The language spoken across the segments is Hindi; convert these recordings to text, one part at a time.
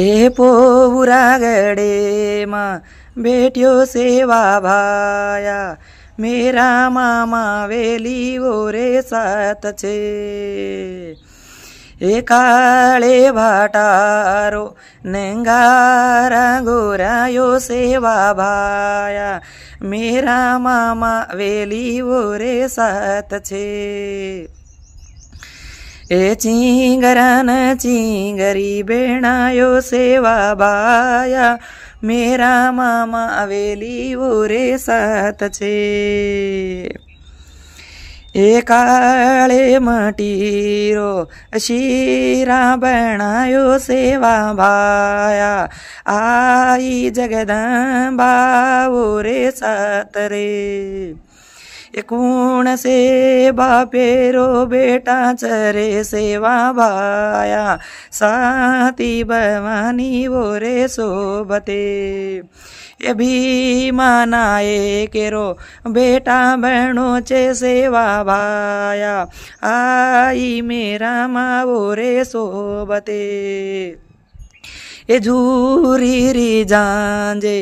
ए पो पोगडेमा भेट्यो सेवा भाया मेरा मामा वेली ओ सात छे ए काले भाटारो नेङ्गारा गोरा यो सेवा भाया मेरा मामा वेली गोरे सात छे ए चिंगरन चिंगरी बेणायो सेवा बाया मेरा मामा अवेली ओरे सात छे ए काले मटीरो शीरा बनायो सेवा भाया आई जगदम्बा रे सात रे एकूण से फेरो बेटा चरे सेवा भाया साती भवानी बोरे सोबते ये भी मानाए केरो बेटा बहनो चे सेवा भाया आई मेरा माँ बोरे सोबते એ ઝૂરી રી જાંજે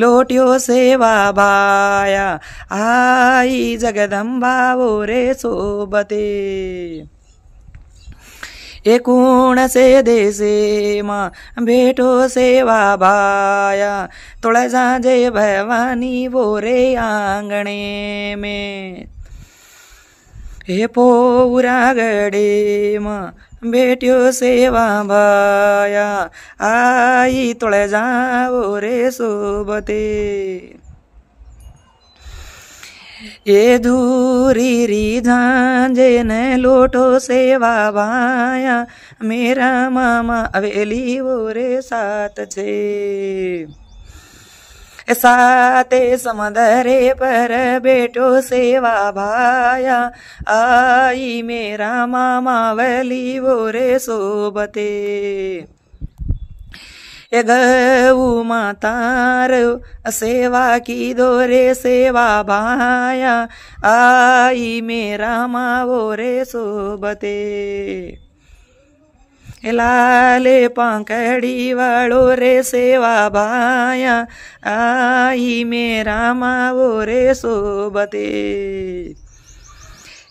લોટ્યો સેવા ભાયા આઈ જગદંબા વો રે સોબતે એ કુણ સે દેશેમાં બેઠો સેવા ભાયા તોળા સાંજે ભવાની વોરે આંગણે મેં એ પોરાગડીમાં બેટ્યો સેવા ભાયા આઈ તોળે જાઓ રે સોબતે એ ધૂરી રી જાંજેને લોટો સેવા ભાયા મેરા મામા હવેલી વો રે સાત છે साते समदरे पर बेटो सेवा भाया आई मेरा मामा वली वो रे सोबते गऊ मातार सेवा की दोरे सेवा भाया आई मेरा माँ वो रे सोबते लाले पांकडी वाळो रे सेवा भाया आई मेरा मावो रे सोबते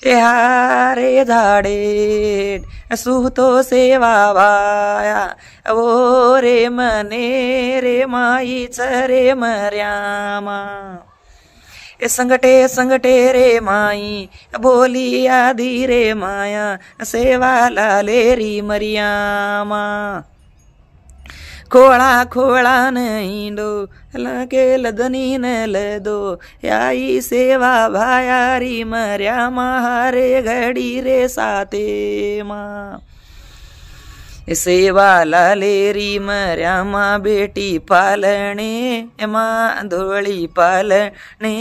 रे झाडे सुतो सेवा भाया ओ रे मने रे माईच रे मर्यामा ए संगटे संगटे रे माई बोली आधी रे माया सेवा लालेरी मरियामा खोड़ा खोड़ा नहीं दो लगे लदनी न ले दो आई सेवा भायारी मरिया मा मारे घड़ी रे साते मा સેવા લાલેરી મર્યામાં બેટી પાલણે એમાં ધોળી પાલણે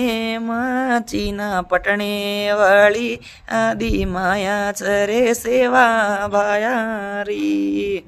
માં ચીના પટણે વાળી આદિ માયા ચરે સેવા ભાયારી